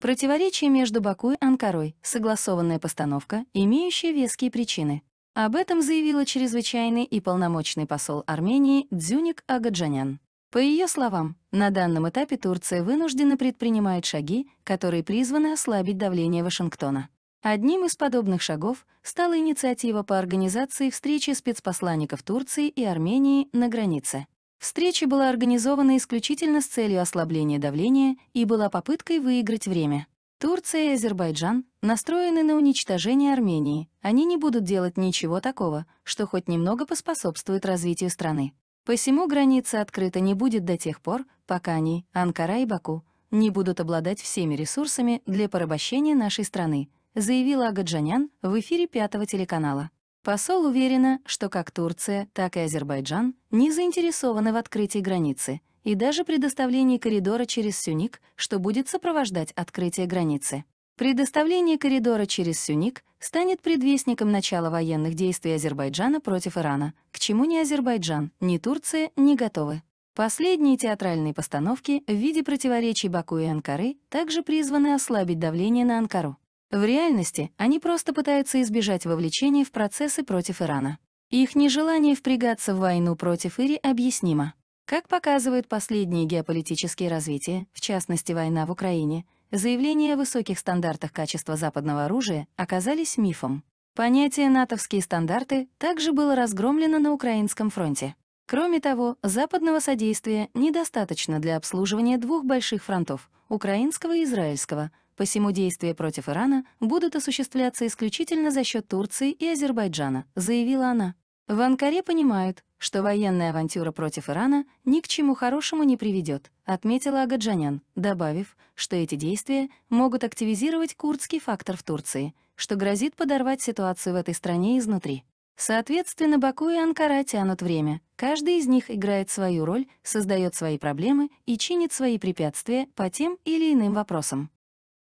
Противоречие между Баку и Анкарой — согласованная постановка, имеющая веские причины. Об этом заявила чрезвычайный и полномочный посол Армении Дзюник Агаджанян. По ее словам, на данном этапе Турция вынуждена предпринимать шаги, которые призваны ослабить давление Вашингтона. Одним из подобных шагов стала инициатива по организации встречи спецпосланников Турции и Армении на границе. Встреча была организована исключительно с целью ослабления давления и была попыткой выиграть время. Турция и Азербайджан настроены на уничтожение Армении. Они не будут делать ничего такого, что хоть немного поспособствует развитию страны. Посему граница открыта не будет до тех пор, пока они, Анкара и Баку, не будут обладать всеми ресурсами для порабощения нашей страны, заявила Агаджанян в эфире пятого телеканала. Посол уверена, что как Турция, так и Азербайджан не заинтересованы в открытии границы и даже предоставлении коридора через Сюник, что будет сопровождать открытие границы. Предоставление коридора через Сюник станет предвестником начала военных действий Азербайджана против Ирана, к чему ни Азербайджан, ни Турция не готовы. Последние театральные постановки в виде противоречий Баку и Анкары также призваны ослабить давление на Анкару. В реальности они просто пытаются избежать вовлечения в процессы против Ирана. Их нежелание впрягаться в войну против Ири объяснимо. Как показывают последние геополитические развития, в частности война в Украине, заявления о высоких стандартах качества западного оружия оказались мифом. Понятие «натовские стандарты» также было разгромлено на Украинском фронте. Кроме того, западного содействия недостаточно для обслуживания двух больших фронтов — украинского и израильского, Посему действия против Ирана будут осуществляться исключительно за счет Турции и Азербайджана, заявила она. В Анкаре понимают, что военная авантюра против Ирана ни к чему хорошему не приведет, отметила Агаджанян, добавив, что эти действия могут активизировать курдский фактор в Турции, что грозит подорвать ситуацию в этой стране изнутри. Соответственно, Баку и Анкара тянут время. Каждый из них играет свою роль, создает свои проблемы и чинит свои препятствия по тем или иным вопросам.